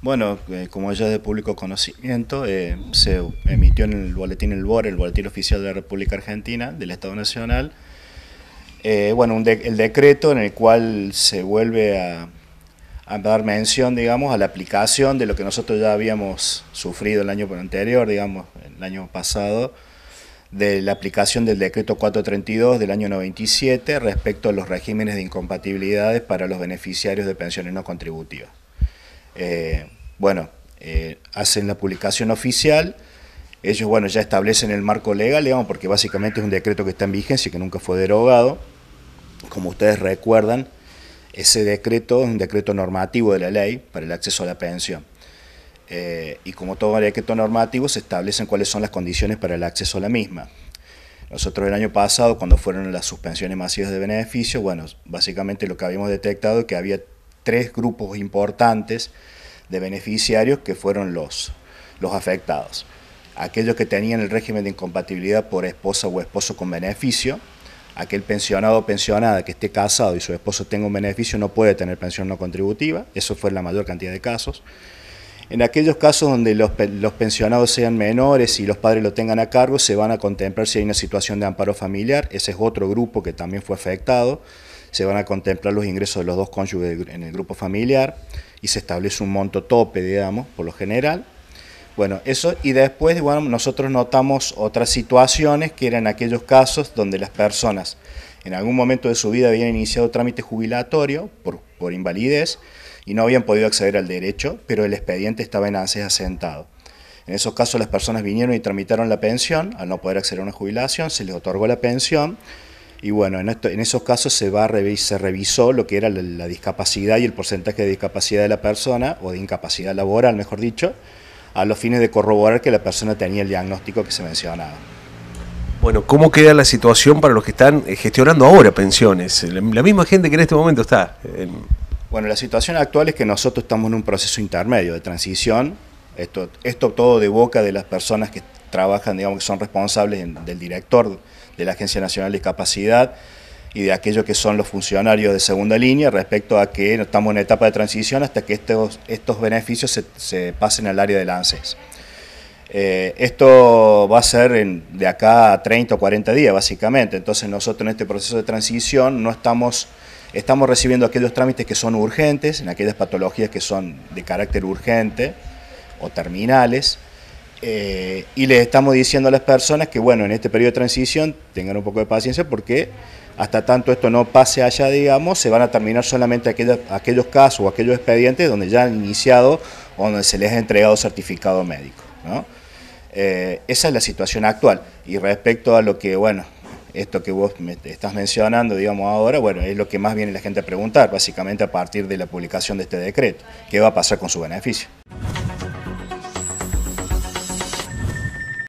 Bueno, eh, como ya es de público conocimiento, eh, se emitió en el boletín El BOR, el boletín oficial de la República Argentina, del Estado Nacional, eh, bueno, el decreto en el cual se vuelve a, a, dar mención, digamos, a la aplicación de lo que nosotros ya habíamos sufrido el año anterior, digamos, el año pasado, de la aplicación del decreto 432 del año 97 respecto a los regímenes de incompatibilidades para los beneficiarios de pensiones no contributivas. Eh, bueno, eh, hacen la publicación oficial, ellos bueno, ya establecen el marco legal, digamos, porque básicamente es un decreto que está en vigencia y que nunca fue derogado. Como ustedes recuerdan, ese decreto es un decreto normativo de la ley para el acceso a la pensión. Eh, y como todo decreto normativo, se establecen cuáles son las condiciones para el acceso a la misma. Nosotros el año pasado, cuando fueron las suspensiones masivas de beneficios, bueno, básicamente lo que habíamos detectado es que había tres grupos importantes de beneficiarios que fueron los, los afectados. Aquellos que tenían el régimen de incompatibilidad por esposa o esposo con beneficio, aquel pensionado o pensionada que esté casado y su esposo tenga un beneficio no puede tener pensión no contributiva, eso fue la mayor cantidad de casos. En aquellos casos donde los, los, pensionados sean menores y los padres lo tengan a cargo, se van a contemplar si hay una situación de amparo familiar, ese es otro grupo que también fue afectado se van a contemplar los ingresos de los dos cónyuges en el grupo familiar y se establece un monto tope, digamos, por lo general. Bueno, eso y después, bueno, nosotros notamos otras situaciones que eran aquellos casos donde las personas en algún momento de su vida habían iniciado trámite jubilatorio por, por invalidez y no habían podido acceder al derecho, pero el expediente estaba en ANSES asentado. En esos casos las personas vinieron y tramitaron la pensión, al no poder acceder a una jubilación, se les otorgó la pensión y bueno, en, esto, en esos casos se, va, se revisó lo que era la, discapacidad y el porcentaje de discapacidad de la persona, o de incapacidad laboral, mejor dicho, a los fines de corroborar que la persona tenía el diagnóstico que se mencionaba. Bueno, ¿cómo queda la situación para los que están eh, gestionando ahora pensiones? Eh, la misma gente que en este momento está. Eh, bueno, la situación actual es que nosotros estamos en un proceso intermedio de transición esto, todo de boca de las personas que trabajan, digamos, que son responsables del director de la Agencia Nacional de Capacidad y de aquellos que son los funcionarios de segunda línea respecto a que estamos en etapa de transición hasta que estos, beneficios se, pasen al área del ANSES. Eh, esto va a ser de acá a 30 o 40 días, básicamente. Entonces nosotros en este proceso de transición no estamos, estamos recibiendo aquellos trámites que son urgentes, en aquellas patologías que son de carácter urgente, o terminales, eh, y les estamos diciendo a las personas que, bueno, en este periodo de transición tengan un poco de paciencia porque hasta tanto esto no pase allá, digamos, se van a terminar solamente aquellos, aquellos casos o aquellos expedientes donde ya han iniciado o donde se les ha entregado certificado médico. Eh, esa es la situación actual. Y respecto a lo que, bueno, esto que vos estás mencionando, digamos, ahora, bueno, es lo que más viene la gente a preguntar, básicamente a partir de la publicación de este decreto. ¿Qué va a pasar con su beneficio?